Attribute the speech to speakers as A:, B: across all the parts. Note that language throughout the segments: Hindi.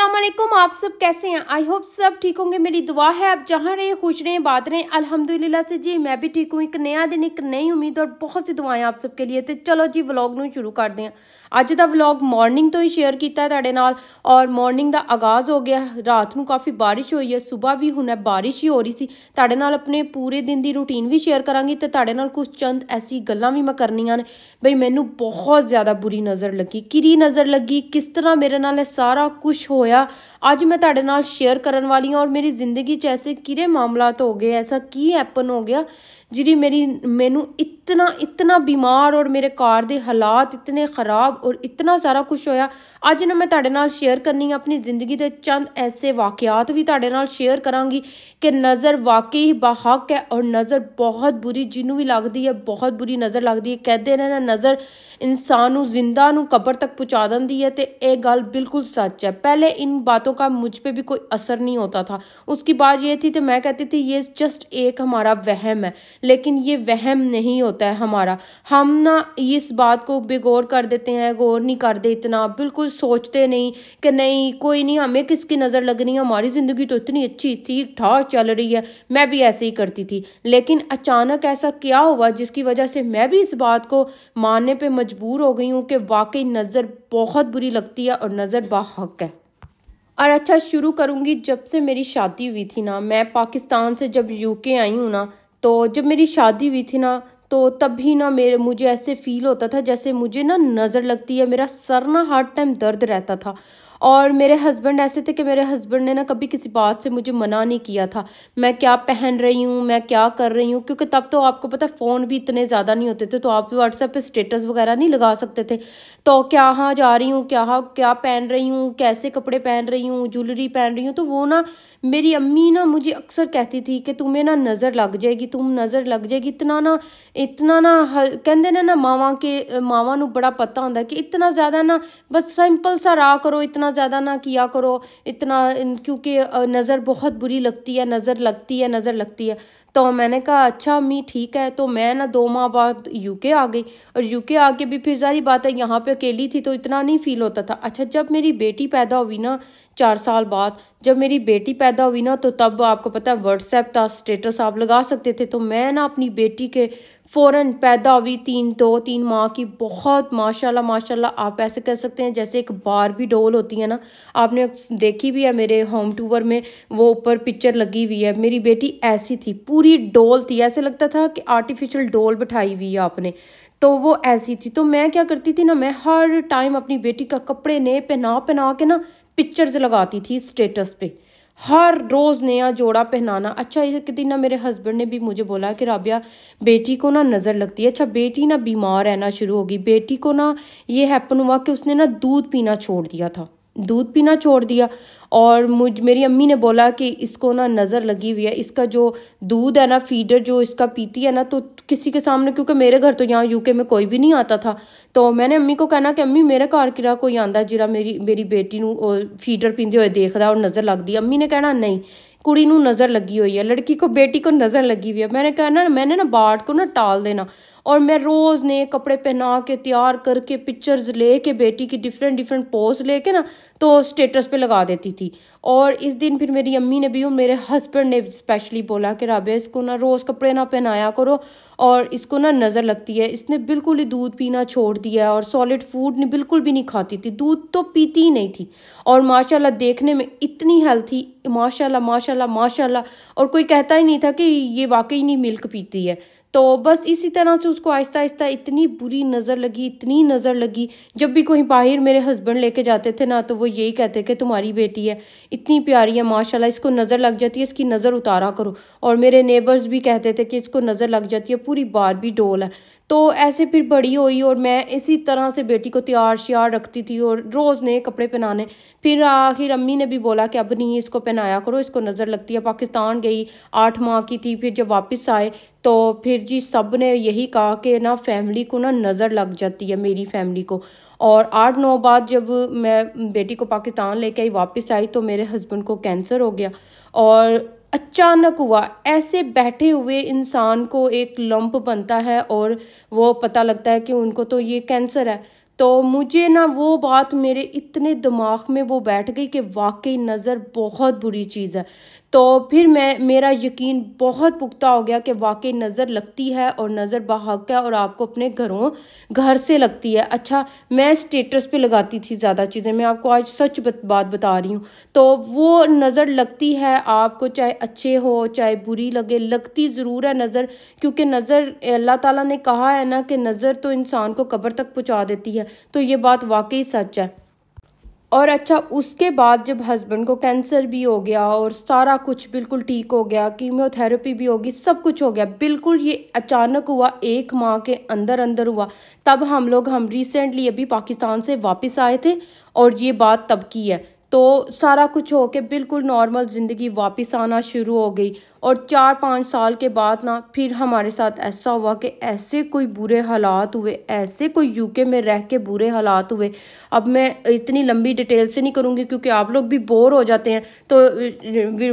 A: असलम आप सब कैसे हैं आई होप सब ठीक होंगे मेरी दुआ है आप जहाँ रहे खुश रहें बात रहें अल्हम्दुलिल्लाह से जी मैं भी ठीक हूँ एक नया दिन एक नई उम्मीद और बहुत सी दुआएं आप सबके लिए तो चलो जी व्लॉग ਨੂੰ ਸ਼ੁਰੂ ਕਰਦੇ ਹਾਂ ਅੱਜ ਦਾ ਵਲੌਗ ਮਾਰਨਿੰਗ ਤੋਂ ਹੀ ਸ਼ੇਅਰ ਕੀਤਾ ਤੁਹਾਡੇ ਨਾਲ ਔਰ ਮਾਰਨਿੰਗ ਦਾ ਆਗਾਜ਼ ਹੋ ਗਿਆ ਰਾਤ ਨੂੰ ਕਾਫੀ ਬਾਰਿਸ਼ ਹੋਈ ਹੈ ਸਵੇਰ ਵੀ ਹੁਣ ਬਾਰਿਸ਼ ਹੀ ਹੋ ਰਹੀ ਸੀ ਤੁਹਾਡੇ ਨਾਲ ਆਪਣੇ ਪੂਰੇ ਦਿਨ ਦੀ ਰੁਟੀਨ ਵੀ ਸ਼ੇਅਰ ਕਰਾਂਗੀ ਤੇ ਤੁਹਾਡੇ ਨਾਲ ਕੁਝ ਚੰਦ ਐਸੀ ਗੱਲਾਂ ਵੀ ਮੈਂ ਕਰਨੀਆਂ ਨੇ ਬਈ ਮੈਨੂੰ ਬਹੁਤ ਜ਼ਿਆਦਾ ਬੁਰੀ ਨਜ਼ਰ ਲੱਗੀ ਕਿਰੀ ਨਜ਼ਰ ਲੱਗੀ ਕਿਸ ਤਰ੍ਹਾਂ ਮੇਰੇ ਨਾਲ ਇਹ ਸਾਰਾ ਕੁਝ ਹੋਇਆ vorher ਅੱਜ ਮੈਂ ਤੁਹਾਡੇ ਨਾਲ ਸ਼ੇਅਰ ਕਰਨ ਵਾਲੀ ਹਾਂ ਔਰ ਮੇਰੀ ਜ਼ਿੰਦਗੀ 'ਚ ਐਸੇ ਕਿਰੇ ਮਾਮਲਾਤ ਹੋ ਗਏ ਐਸਾ ਕੀ ਹੈਪਨ ਹੋ ਗਿਆ ਜਿਹੜੀ ਮੇਰੀ ਮੈਨੂੰ ਇਤਨਾ ਇਤਨਾ ਬਿਮਾਰ ਔਰ ਮੇਰੇ ਘਰ ਦੇ ਹਾਲਾਤ ਇਤਨੇ ਖਰਾਬ ਔਰ ਇਤਨਾ ਸਾਰਾ ਕੁਝ ਹੋਇਆ ਅੱਜ ਨਾ ਮੈਂ ਤੁਹਾਡੇ ਨਾਲ ਸ਼ੇਅਰ ਕਰਨੀ ਆਪਣੀ ਜ਼ਿੰਦਗੀ ਦੇ ਚੰਦ ਐਸੇ ਵਾਕਿਆਤ ਵੀ ਤੁਹਾਡੇ ਨਾਲ ਸ਼ੇਅਰ ਕਰਾਂਗੀ ਕਿ ਨਜ਼ਰ ਵਾਕਈ ਬਾਹਕ ਹੈ ਔਰ ਨਜ਼ਰ ਬਹੁਤ ਬੁਰੀ ਜਿਹਨੂੰ ਵੀ ਲੱਗਦੀ ਹੈ ਬਹੁਤ ਬੁਰੀ ਨਜ਼ਰ ਲੱਗਦੀ ਹੈ ਕਹਦੇ ਨੇ ਨਾ ਨਜ਼ਰ ਇਨਸਾਨ ਨੂੰ ਜ਼ਿੰਦਾ ਨੂੰ ਕਬਰ ਤੱਕ ਪਹੁੰਚਾ ਦਿੰਦੀ ਹੈ ਤੇ ਇਹ ਗੱਲ ਬਿਲਕੁਲ ਸੱਚ ਹੈ ਪਹਿਲੇ ਇਨ ਬਾਤ बातों का मुझ पर भी कोई असर नहीं होता था उसकी बात ये थी तो मैं कहती थी ये जस्ट एक हमारा वहम है लेकिन ये वहम नहीं होता है हमारा हम ना इस बात को बेगौर कर देते हैं गौर नहीं करते इतना बिल्कुल सोचते नहीं कि नहीं कोई नहीं हमें किसकी नज़र लगनी है हमारी ज़िंदगी तो इतनी अच्छी ठीक ठाक चल रही है मैं भी ऐसे ही करती थी लेकिन अचानक ऐसा क्या हुआ जिसकी वजह से मैं भी इस बात को मानने पर मजबूर हो गई हूँ कि वाकई नज़र बहुत बुरी लगती है और नज़र बाहक है और अच्छा शुरू करूँगी जब से मेरी शादी हुई थी ना मैं पाकिस्तान से जब यूके आई हूँ ना तो जब मेरी शादी हुई थी ना तो तब भी ना मेरे मुझे ऐसे फील होता था जैसे मुझे ना नज़र लगती है मेरा सर ना हर टाइम दर्द रहता था और मेरे हस्बैंड ऐसे थे कि मेरे हस्बैंड ने ना कभी किसी बात से मुझे मना नहीं किया था मैं क्या पहन रही हूँ मैं क्या कर रही हूँ क्योंकि तब तो आपको पता फ़ोन भी इतने ज़्यादा नहीं होते थे तो आप व्हाट्सएप पर स्टेटस वगैरह नहीं लगा सकते थे तो क्या हाँ जा रही हूँ क्या हाँ क्या पहन रही हूँ कैसे कपड़े पहन रही हूँ ज्वेलरी पहन रही हूँ तो वो ना मेरी अम्मी ना मुझे अक्सर कहती थी कि तुम्हें ना नज़र लग जाएगी तुम नज़र लग जाएगी इतना ना इतना ना कहते ना ना मावा के मावा बड़ा पता होंगे कि इतना ज़्यादा ना बस सिंपल सा रहा करो इतना इतना ज़्यादा ना किया करो इतना क्योंकि नज़र बहुत बुरी लगती है नज़र लगती है नज़र लगती है तो मैंने कहा अच्छा अम्मी ठीक है तो मैं ना दो माह बाद यूके आ गई और यूके आके भी फिर सारी बात है यहाँ पे अकेली थी तो इतना नहीं फील होता था अच्छा जब मेरी बेटी पैदा हुई ना चार साल बाद जब मेरी बेटी पैदा हुई ना तो तब आपको पता है व्हाट्सएप था स्टेटस आप लगा सकते थे तो मैं ना अपनी बेटी के फ़ौर पैदा हुई तीन दो तीन माह की बहुत माशाल्लाह माशाल्लाह आप ऐसे कर सकते हैं जैसे एक बार भी डोल होती है ना आपने देखी भी है मेरे होम टूवर में वो ऊपर पिक्चर लगी हुई है मेरी बेटी ऐसी थी पूरी डोल थी ऐसे लगता था कि आर्टिफिशियल डोल बैठाई हुई है आपने तो वो ऐसी थी तो मैं क्या करती थी ना मैं हर टाइम अपनी बेटी का कपड़े नए पहना पहना के ना पिक्चर्स लगाती थी स्टेटस पे हर रोज़ नया जोड़ा पहनाना अच्छा एक दिन ना मेरे हस्बैंड ने भी मुझे बोला कि राबिया बेटी को ना नज़र लगती है अच्छा बेटी ना बीमार रहना शुरू होगी बेटी को ना ये हैपन हुआ कि उसने ना दूध पीना छोड़ दिया था दूध पीना छोड़ दिया और मुझ मेरी अम्मी ने बोला कि इसको ना नज़र लगी हुई है इसका जो दूध है ना फीडर जो इसका पीती है ना तो किसी के सामने क्योंकि मेरे घर तो यहाँ यूके में कोई भी नहीं आता था तो मैंने अम्मी को कहना कि अम्मी मेरे घर किरा कोई आंदा जिरा मेरी मेरी बेटी ਨੂੰ ਫੀਡਰ ਪੀਂਦੇ ਹੋਏ और नज़र लगती ਲੱਗਦੀ अम्मी ने कहना नहीं कुड़ी नजर लगी हुई है लड़की को बेटी को नजर लगी हुई है मैंने कहा ना मैंने ना बाढ़ को ना टाल देना और मैं रोज़ नए कपड़े पहना के तैयार करके पिक्चर्स ले के बेटी की डिफरेंट डिफरेंट पोज लेके ना तो स्टेटस पे लगा देती थी और इस दिन फिर मेरी अम्मी ने भी और मेरे हस्बैंड ने स्पेशली बोला कि राबिया इसको ना रोज़ कपड़े ना पहनाया करो और इसको ना नज़र लगती है इसने बिल्कुल ही दूध पीना छोड़ दिया और सॉलिड फूड ने बिल्कुल भी नहीं खाती थी दूध तो पीती ही नहीं थी और माशाल्लाह देखने में इतनी हेल्थी माशाल्लाह माशाल्लाह माशाल्लाह और कोई कहता ही नहीं था कि ये वाकई नहीं मिल्क पीती है तो बस इसी तरह से उसको आहिस्ता आहिस्ता इतनी बुरी नज़र लगी इतनी नज़र लगी जब भी कोई बाहर मेरे हस्बैंड लेके जाते थे ना तो वो यही कहते कि तुम्हारी बेटी है इतनी प्यारी है माशाल्लाह इसको नज़र लग जाती है इसकी नज़र उतारा करो और मेरे नेबर्स भी कहते थे कि इसको नज़र लग जाती है पूरी बार भी डोल है तो ऐसे फिर बड़ी हुई और मैं इसी तरह से बेटी को तैयार श्यार रखती थी और रोज़ नए कपड़े पहनाने फिर आखिर अम्मी ने भी बोला कि अब नहीं इसको पहनाया करो इसको नज़र लगती है पाकिस्तान गई आठ माह की थी फिर जब वापस आए तो फिर जी सब ने यही कहा कि ना फैमिली को ना नज़र लग जाती है मेरी फैमिली को और आठ नौ बाद जब मैं बेटी को पाकिस्तान लेके आई वापस आई तो मेरे हस्बैंड को कैंसर हो गया और अचानक हुआ ऐसे बैठे हुए इंसान को एक लंप बनता है और वो पता लगता है कि उनको तो ये कैंसर है तो मुझे ना वो बात मेरे इतने दिमाग में वो बैठ गई कि वाकई नज़र बहुत बुरी चीज़ है तो फिर मैं मेरा यकीन बहुत पुख्ता हो गया कि वाकई नज़र लगती है और नज़र बहाक है और आपको अपने घरों घर से लगती है अच्छा मैं स्टेटस पे लगाती थी ज़्यादा चीज़ें मैं आपको आज सच बात बता रही हूँ तो वो नज़र लगती है आपको चाहे अच्छे हो चाहे बुरी लगे लगती ज़रूर है नज़र क्योंकि नज़र अल्लाह ताला ने कहा है ना कि नज़र तो इंसान को कब्र तक पहुँचा देती है तो ये बात वाकई सच है और अच्छा उसके बाद जब हस्बैंड को कैंसर भी हो गया और सारा कुछ बिल्कुल ठीक हो गया कीमोथेरेपी भी होगी सब कुछ हो गया बिल्कुल ये अचानक हुआ एक माह के अंदर अंदर हुआ तब हम लोग हम रिसेंटली अभी पाकिस्तान से वापस आए थे और ये बात तब की है तो सारा कुछ हो के बिल्कुल नॉर्मल ज़िंदगी वापस आना शुरू हो गई और चार पाँच साल के बाद ना फिर हमारे साथ ऐसा हुआ कि ऐसे कोई बुरे हालात हुए ऐसे कोई यूके में रह के बुरे हालात हुए अब मैं इतनी लंबी डिटेल से नहीं करूँगी क्योंकि आप लोग भी बोर हो जाते हैं तो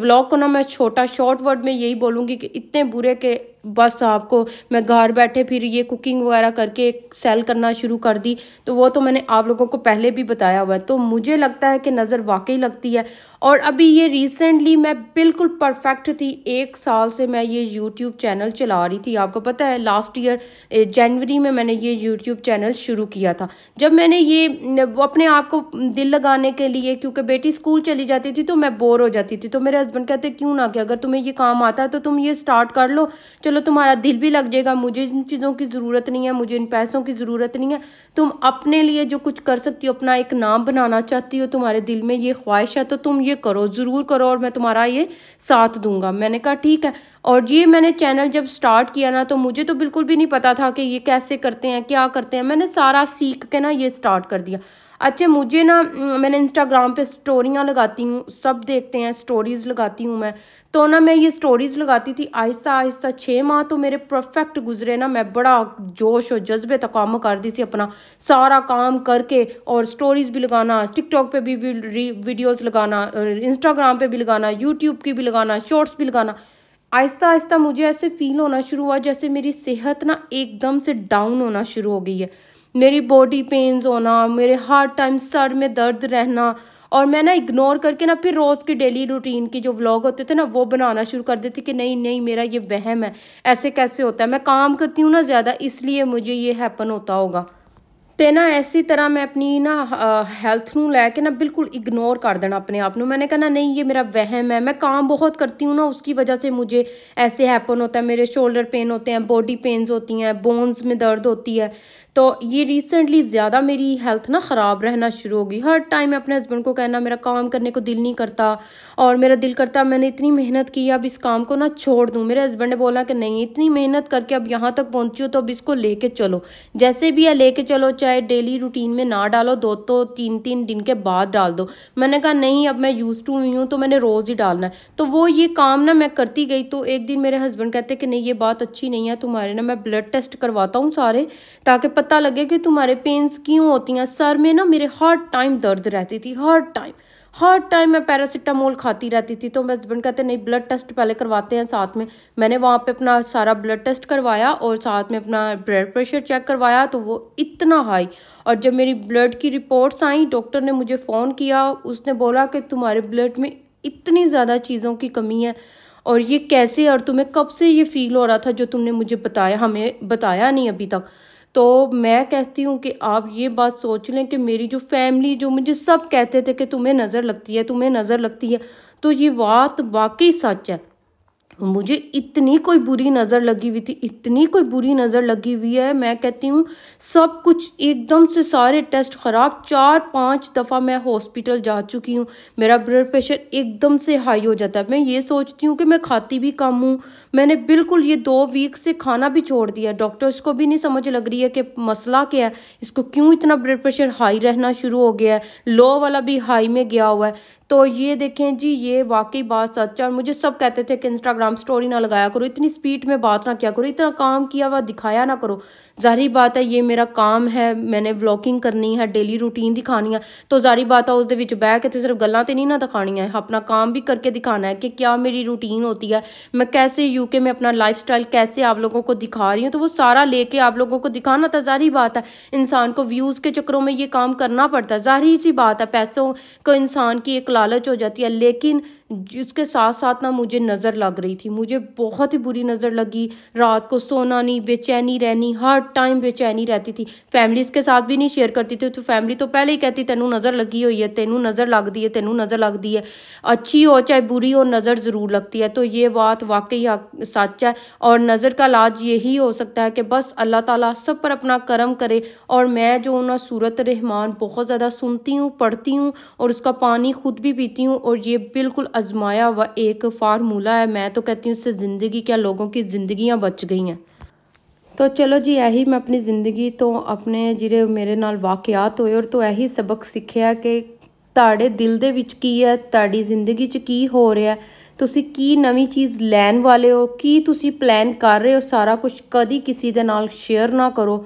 A: व्लॉग को ना मैं छोटा शॉर्ट वर्ड में यही बोलूँगी कि इतने बुरे के बस आपको मैं घर बैठे फिर ये कुकिंग वगैरह करके सेल करना शुरू कर दी तो वो तो मैंने आप लोगों को पहले भी बताया हुआ है तो मुझे लगता है कि नज़र वाकई लगती है और अभी ये रिसेंटली मैं बिल्कुल परफेक्ट थी एक साल से मैं ये यूट्यूब चैनल चला रही थी आपको पता है लास्ट ईयर जनवरी में मैंने ये यूट्यूब चैनल शुरू किया था जब मैंने ये अपने आप को दिल लगाने के लिए क्योंकि बेटी स्कूल चली जाती थी तो मैं बोर हो जाती थी तो मेरे हस्बैंड कहते क्यों ना कि अगर तुम्हें ये काम आता है तो तुम ये स्टार्ट कर लो चलो चलो तुम्हारा दिल भी लग जाएगा मुझे इन चीज़ों की ज़रूरत नहीं है मुझे इन पैसों की ज़रूरत नहीं है तुम अपने लिए जो कुछ कर सकती हो अपना एक नाम बनाना चाहती हो तुम्हारे दिल में ये ख्वाहिश है तो तुम ये करो ज़रूर करो और मैं तुम्हारा ये साथ दूंगा मैंने कहा ठीक है और ये मैंने चैनल जब स्टार्ट किया ना तो मुझे तो बिल्कुल भी नहीं पता था कि ये कैसे करते हैं क्या करते हैं मैंने सारा सीख के ना ये स्टार्ट कर दिया अच्छा मुझे ना मैंने इंस्टाग्राम पे स्टोरियाँ लगाती हूँ सब देखते हैं स्टोरीज़ लगाती हूँ मैं तो ना मैं ये स्टोरीज़ लगाती थी आहिस्ता आहिस्ता छः माह तो मेरे परफेक्ट गुजरे ना मैं बड़ा जोश और जज्बे तक काम कर दी सी अपना सारा काम करके और स्टोरीज़ भी लगाना टिकटॉक पे भी वीडियोज़ लगाना इंस्टाग्राम पर भी लगाना यूट्यूब की भी लगाना शॉर्ट्स भी लगाना आहिस्ता आहिस्ता मुझे ऐसे फील होना शुरू हुआ जैसे मेरी सेहत ना एकदम से डाउन होना शुरू हो गई है मेरी बॉडी पेन्स होना मेरे हर टाइम सर में दर्द रहना और मैं ना इग्नोर करके ना फिर रोज़ की डेली रूटीन के जो व्लॉग होते थे ना वो बनाना शुरू कर देती कि नहीं नहीं मेरा ये वहम है ऐसे कैसे होता है मैं काम करती हूँ ना ज़्यादा इसलिए मुझे ये हैपन होता होगा तो ना ऐसी तरह मैं अपनी ना हेल्थ ਨੂੰ लैके ना बिल्कुल इग्नोर कर देना अपने आप ਨੂੰ मैंने कहना नहीं ये मेरा वहम है मैं काम बहुत करती हूँ ना उसकी वजह से मुझे ऐसे हैपन होता है मेरे शोल्डर पेन होते हैं बॉडी पेन्स होती हैं बोन्स में दर्द होती है तो ये रिसेंटली ज़्यादा मेरी हेल्थ ना ख़राब रहना शुरू होगी हर टाइम मैं अपने हस्बैंड को कहना मेरा काम करने को दिल नहीं करता और मेरा दिल करता मैंने इतनी मेहनत की अब इस काम को ना छोड़ दूँ मेरे हस्बैंड ने बोला कि नहीं इतनी मेहनत करके अब यहाँ तक पहुँची हो तो अब इसको ले कर चलो जैसे भी या ले कर चलो चाहे डेली रूटीन में ना डालो दो तो तीन तीन दिन के बाद डाल दो मैंने कहा नहीं अब मैं यूज़ टू हुई हूँ तो मैंने रोज़ ही डालना है तो वो ये काम ना मैं करती गई तो एक दिन मेरे हस्बैंड कहते कि नहीं ये बात अच्छी नहीं है तुम्हारे ना मैं ब्लड टेस्ट करवाता हूँ सारे ताकि पता लगे कि तुम्हारे पेंस क्यों होती हैं सर में ना मेरे हर टाइम दर्द रहती थी हर टाइम हर टाइम मैं पैरासीटामोल खाती रहती थी तो मेरे हस्बैंड कहते नहीं ब्लड टेस्ट पहले करवाते हैं साथ में मैंने वहाँ पे अपना सारा ब्लड टेस्ट करवाया और साथ में अपना ब्लड प्रेशर चेक करवाया तो वो इतना हाई और जब मेरी ब्लड की रिपोर्ट्स आई डॉक्टर ने मुझे फ़ोन किया उसने बोला कि तुम्हारे ब्लड में इतनी ज़्यादा चीज़ों की कमी है और ये कैसे और तुम्हें कब से ये फील हो रहा था जो तुमने मुझे बताया हमें बताया नहीं अभी तक तो मैं कहती हूँ कि आप ये बात सोच लें कि मेरी जो फैमिली जो मुझे सब कहते थे कि तुम्हें नज़र लगती है तुम्हें नज़र लगती है तो ये बात वाकई सच है मुझे इतनी कोई बुरी नज़र लगी हुई थी इतनी कोई बुरी नज़र लगी हुई है मैं कहती हूँ सब कुछ एकदम से सारे टेस्ट ख़राब चार पाँच दफ़ा मैं हॉस्पिटल जा चुकी हूँ मेरा ब्लड प्रेशर एकदम से हाई हो जाता है मैं ये सोचती हूँ कि मैं खाती भी कम हूँ मैंने बिल्कुल ये दो वीक से खाना भी छोड़ दिया डॉक्टर्स को भी नहीं समझ लग रही है कि मसला क्या है इसको क्यों इतना ब्लड प्रेशर हाई रहना शुरू हो गया है लो वाला भी हाई में गया हुआ है तो ये देखें जी ये वाकई बात सच है और मुझे सब कहते थे कि इंस्टाग्राम स्टोरी ना लगाया करो इतनी स्पीड में बात ना क्या करो इतना काम किया हुआ दिखाया ना करो ज़ाहरी बात है ये मेरा काम है मैंने व्लॉगिंग करनी है डेली रूटीन दिखानी है तो ज़ाहरी बात है उस बह के तो सिर्फ ਤੇ ਸਿਰਫ ਗੱਲਾਂ ਤੇ ਨਹੀਂ ਨਾ ਦਿਖਾਣੀਆਂ ਹੈ ਆਪਣਾ ਕੰਮ ਵੀ ਕਰਕੇ ਦਿਖਾਣਾ क्या मेरी रूटीन होती है मैं कैसे यूके में अपना लाइफ कैसे आप लोगों को दिखा रही हूँ तो वो सारा लेके आप लोगों को दिखाना था तो ज़ाहरी बात है इंसान को व्यूज़ के चक्करों में ये काम करना पड़ता है ज़ाहरी सी बात है पैसों को इंसान की एक लालच हो जाती है लेकिन उसके साथ साथ ना मुझे नज़र लग रही थी मुझे बहुत ही बुरी नज़र लगी रात को सोना नहीं बेचैनी रहनी हर टाइम बेचैनी रहती थी फैमिलीज के साथ भी नहीं शेयर करती थी तो फैमिली तो पहले ही कहती तेनू नज़र लगी हुई है तेनू नज़र लगती है तेनू नज़र लगती है अच्छी हो चाहे बुरी हो नज़र ज़रूर लगती है तो ये बात वाकई हाँ, सच है और नज़र का इलाज यही हो सकता है कि बस अल्लाह ताला सब पर अपना करम करे और मैं जो ना सूरत रहमान बहुत ज़्यादा सुनती हूँ पढ़ती हूँ और उसका पानी खुद भी भी पीती हूँ और ये बिल्कुल आजमाया हुआ एक फार्मूला है मैं तो कहती हूँ इससे ज़िंदगी क्या लोगों की ज़िंदगियाँ बच गई हैं ਤੋ ਚਲੋ ਜੀ ਇਹੀ ਮੈਂ ਆਪਣੀ ਜ਼ਿੰਦਗੀ ਤੋਂ ਆਪਣੇ ਜਿਹੜੇ ਮੇਰੇ ਨਾਲ ਵਾਕਿਆਤ ਹੋਏ ਔਰ ਤੋਂ ਇਹੀ ਸਬਕ ਸਿੱਖਿਆ ਕਿ ਤੁਹਾਡੇ ਦਿਲ ਦੇ ਵਿੱਚ ਕੀ ਹੈ ਤੁਹਾਡੀ ਜ਼ਿੰਦਗੀ 'ਚ ਕੀ ਹੋ ਰਿਹਾ ਤੁਸੀਂ ਕੀ ਨਵੀਂ ਚੀਜ਼ ਲੈਣ ਵਾਲੇ ਹੋ ਕੀ ਤੁਸੀਂ ਪਲਾਨ ਕਰ ਰਹੇ ਹੋ ਸਾਰਾ ਕੁਝ ਕਦੀ ਕਿਸੇ ਦੇ ਨਾਲ ਸ਼ੇਅਰ ਨਾ ਕਰੋ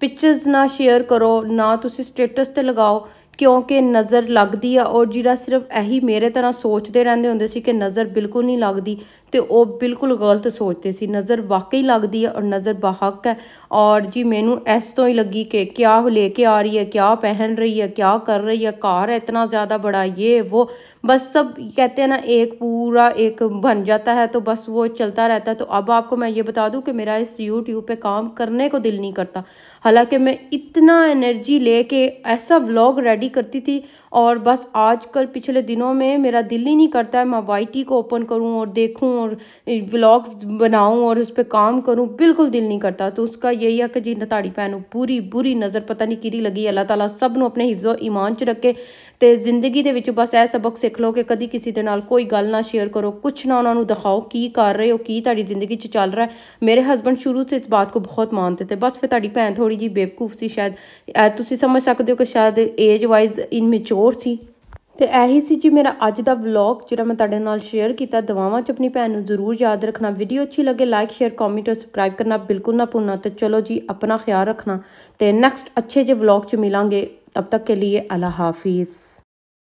A: ਪਿਕਚਰਸ ਨਾ ਸ਼ੇਅਰ ਕਰੋ ਨਾ ਤੁਸੀਂ ਸਟੇਟਸ ਤੇ ਲਗਾਓ ਕਿਉਂਕਿ ਨਜ਼ਰ ਲੱਗਦੀ ਆ ਔਰ ਜਿਹੜਾ ਸਿਰਫ ਇਹੀ ਮੇਰੇ ਤਰ੍ਹਾਂ ਸੋਚਦੇ ਰਹਿੰਦੇ ਹੁੰਦੇ ਸੀ ਕਿ ਨਜ਼ਰ ਬਿਲਕੁਲ ਨਹੀਂ ਲੱਗਦੀ ਤੇ ਉਹ ਬਿਲਕੁਲ ਗਲਤ ਸੋਚਦੇ ਸੀ ਨਜ਼ਰ ਵਾਕਈ ਲੱਗਦੀ ਹੈ ਔਰ ਨਜ਼ਰ ਬਾਹਕ ਹੈ ਔਰ ਜੀ ਮੈਨੂੰ ਇਸ ਤੋਂ ਹੀ ਲੱਗੀ ਕਿ ਕਿਆ ਲੈ ਕੇ ਆ ਰਹੀ ਹੈ ਕਿਆ ਪਹਿਨ ਰਹੀ ਹੈ ਕਿਆ ਕਰ ਰਹੀ है कार है इतना ज़्यादा बड़ा ये वो बस सब कहते हैं ना एक पूरा एक बन जाता है तो बस वो चलता रहता है तो अब आपको मैं ये बता दूँ कि मेरा इस यूट्यूब पे काम करने को दिल नहीं करता हालांकि मैं इतना एनर्जी लेके ऐसा व्लॉग रेडी करती थी और बस आजकल पिछले दिनों में मेरा दिल ही नहीं करता है मैं वाई को ओपन करूँ और देखूँ और व्लॉग्स बनाऊँ और उस पर काम करूँ बिल्कुल दिल नहीं करता तो उसका यही है कि जी नताड़ी पहनू पूरी बुरी नज़र पता नहीं किरी लगी अल्लाह ताला सब ਨੂੰ अपने ਹਿਫਜ਼ੋ ईमान च रखे तो ज़िंदगी बस ए सबक से ਸਿੱਖ ਲਓ ਕਿ ਕਦੀ ਕਿਸੇ ਦੇ ਨਾਲ ਕੋਈ ਗੱਲ ਨਾ ਸ਼ੇਅਰ ਕਰੋ ਕੁਝ ਨਾ ਉਹਨਾਂ ਨੂੰ ਦਿਖਾਓ ਕੀ ਕਰ ਰਹੇ ਹੋ ਕੀ ਤੁਹਾਡੀ ਜ਼ਿੰਦਗੀ 'ਚ ਚੱਲ ਰਿਹਾ ਮੇਰੇ ਹਸਬੰਡ ਸ਼ੁਰੂ ਤੋਂ ਇਸ ਬਾਤ ਨੂੰ ਬਹੁਤ ਮਾਨਤੇ ਤੇ ਬਸ ਫਿਰ ਤੁਹਾਡੀ ਭੈਣ ਥੋੜੀ ਜੀ ਬੇਵਕੂਫ ਸੀ ਸ਼ਾਇਦ ਤੁਸੀਂ ਸਮਝ ਸਕਦੇ ਹੋ ਕਿ ਸ਼ਾਇਦ ਏਜ ਵਾਈਜ਼ ਇਨਮੈਚੁਰ ਸੀ ਤੇ ਇਹੀ ਸੀ ਜੀ ਮੇਰਾ ਅੱਜ ਦਾ ਵਲੌਗ ਜਿਹੜਾ ਮੈਂ ਤੁਹਾਡੇ ਨਾਲ ਸ਼ੇਅਰ ਕੀਤਾ ਦਵਾਵਾਂ ਚ ਆਪਣੀ ਭੈਣ ਨੂੰ ਜ਼ਰੂਰ ਯਾਦ ਰੱਖਣਾ ਵੀਡੀਓ ਅੱਛੀ ਲੱਗੇ ਲਾਈਕ ਸ਼ੇਅਰ ਕਮੈਂਟ ਤੇ ਸਬਸਕ੍ਰਾਈਬ ਕਰਨਾ ਬਿਲਕੁਲ ਨਾ ਭੁੱਲਣਾ ਤੇ ਚਲੋ ਜੀ ਆਪਣਾ ਖਿਆਲ ਰੱਖਣਾ ਤੇ ਨੈਕਸਟ ਅੱਛੇ ਜੇ ਵਲੌਗ ਚ ਮਿਲਾਂਗੇ ਤਬ ਤੱਕ ਕੇ ਲਈ ਅਲਾ ਹਾਫਿਜ਼